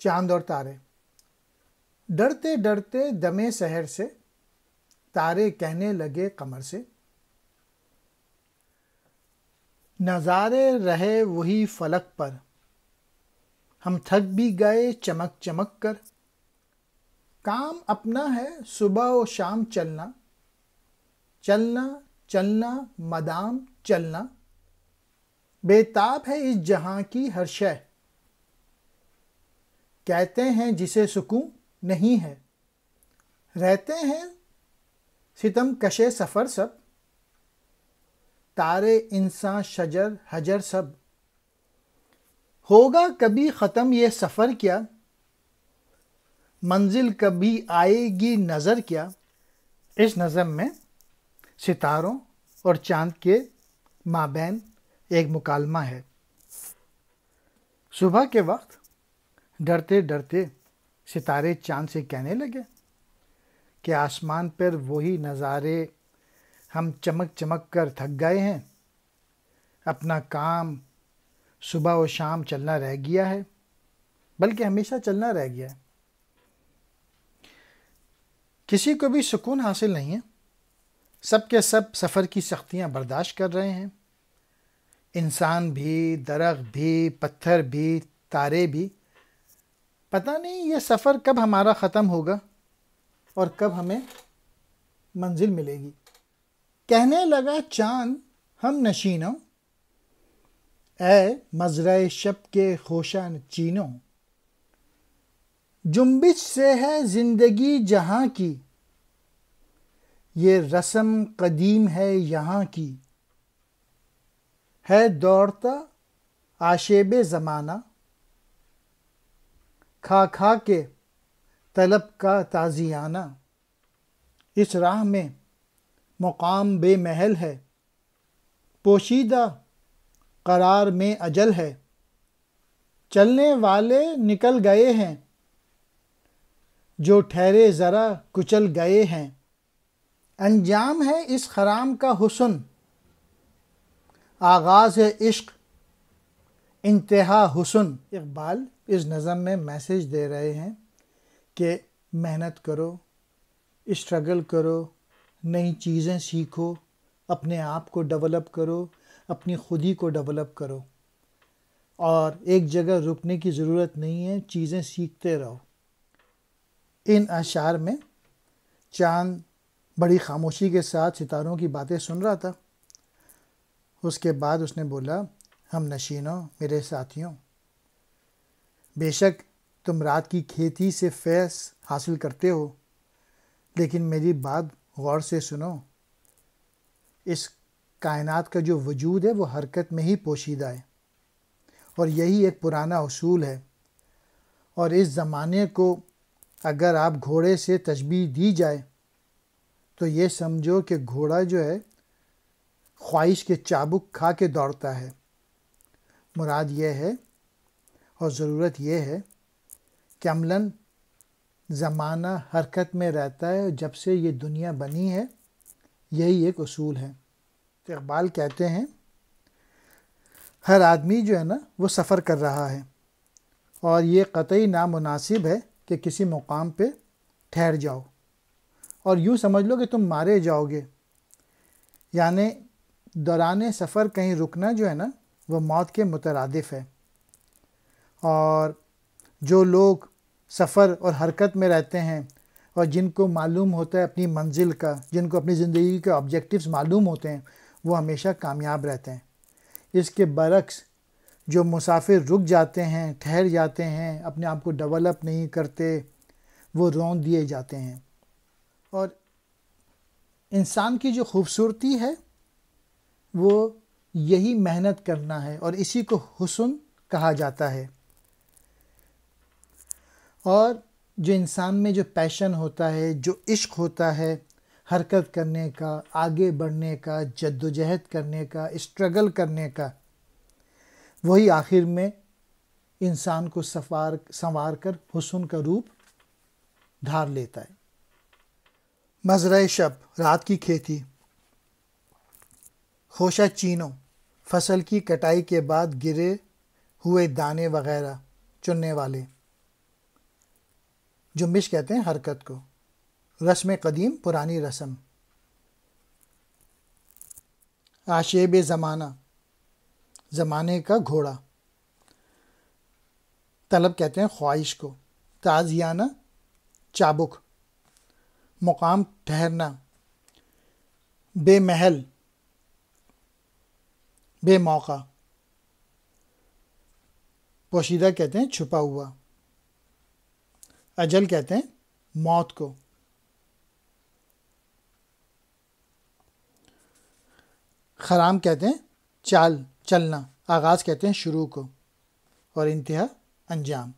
चांद और तारे डरते डरते दमे शहर से तारे कहने लगे कमर से नज़ारे रहे वही फलक पर हम थक भी गए चमक चमक कर काम अपना है सुबह और शाम चलना चलना चलना मदाम चलना बेताब है इस जहां की हर शय कहते हैं जिसे सुकून नहीं है रहते हैं सितम कशे सफ़र सब तारे इंसान शजर हजर सब होगा कभी ख़त्म ये सफ़र क्या मंजिल कभी आएगी नज़र क्या इस नज़म में सितारों और चांद के माबैन एक मुकालमा है सुबह के वक्त डरते डरते सितारे चांद से कहने लगे कि आसमान पर वही नज़ारे हम चमक चमक कर थक गए हैं अपना काम सुबह और शाम चलना रह गया है बल्कि हमेशा चलना रह गया है किसी को भी सुकून हासिल नहीं है सब के सब सफ़र की सख्तियां बर्दाश्त कर रहे हैं इंसान भी दरख्त भी पत्थर भी तारे भी पता नहीं ये सफ़र कब हमारा ख़त्म होगा और कब हमें मंजिल मिलेगी कहने लगा चांद हम नशीनों ए मजरा शब के खोशान चीनों जुम्बिश से है ज़िंदगी जहाँ की ये रस्म कदीम है यहाँ की है दौड़ता आशेब ज़माना खा खा के तलब का ताजियाना इस राह में मुकाम बेमहल है पोशीदा करार में अजल है चलने वाले निकल गए हैं जो ठहरे ज़रा कुचल गए हैं अंजाम है इस खराम का हुसन आगाज़ है इश्क इंतहा हुसन इकबाल इस नज़म में मैसेज दे रहे हैं कि मेहनत करो स्ट्रगल करो नई चीज़ें सीखो अपने आप को डेवलप करो अपनी खुदी को डेवलप करो और एक जगह रुकने की ज़रूरत नहीं है चीज़ें सीखते रहो इन अशार में चांद बड़ी खामोशी के साथ सितारों की बातें सुन रहा था उसके बाद उसने बोला हम नशीनों मेरे साथियों बेशक तुम रात की खेती से फैस हासिल करते हो लेकिन मेरी बात गौर से सुनो इस कायनात का जो वजूद है वो हरकत में ही पोशीदा है और यही एक पुराना असूल है और इस ज़माने को अगर आप घोड़े से तस्बी दी जाए तो ये समझो कि घोड़ा जो है ख्वाहिश के चाबुक खा के दौड़ता है मुराद ये है और ज़रूरत यह है कि अमला ज़माना हरकत में रहता है जब से ये दुनिया बनी है यही एक असूल है तो इकबाल कहते हैं हर आदमी जो है ना वो सफ़र कर रहा है और ये कतई नामनासिब है कि किसी मुकाम पे ठहर जाओ और यूँ समझ लो कि तुम मारे जाओगे यानि दौरान सफ़र कहीं रुकना जो है ना वह मौत के मुतरदफ है और जो लोग सफ़र और हरकत में रहते हैं और जिनको मालूम होता है अपनी मंजिल का जिनको अपनी ज़िंदगी के ऑब्जेक्टिव्स मालूम होते हैं वो हमेशा कामयाब रहते हैं इसके बरक्स जो मुसाफिर रुक जाते हैं ठहर जाते हैं अपने आप को डेवलप नहीं करते वो रोन दिए जाते हैं और इंसान की जो खूबसूरती है वो यही मेहनत करना है और इसी को हुसन कहा जाता है और जो इंसान में जो पैशन होता है जो इश्क होता है हरकत करने का आगे बढ़ने का जद्दोजहद करने का स्ट्रगल करने का वही आखिर में इंसान को सफार संवार कर हुसन का रूप धार लेता है मजरा शब रात की खेती होशा चीनों फसल की कटाई के बाद गिरे हुए दाने वगैरह चुनने वाले जुम्बिश कहते हैं हरकत को रस्म कदीम पुरानी रस्म आशेब ज़माना ज़माने का घोड़ा तलब कहते हैं ख्वाहिश को ताजियाना चाबुक मुकाम ठहरना बेमहल बे मौका पोशीदा कहते हैं छुपा हुआ अजल कहते हैं मौत को खराम कहते हैं चाल चलना आगाज़ कहते हैं शुरू को और इंतहा अंजाम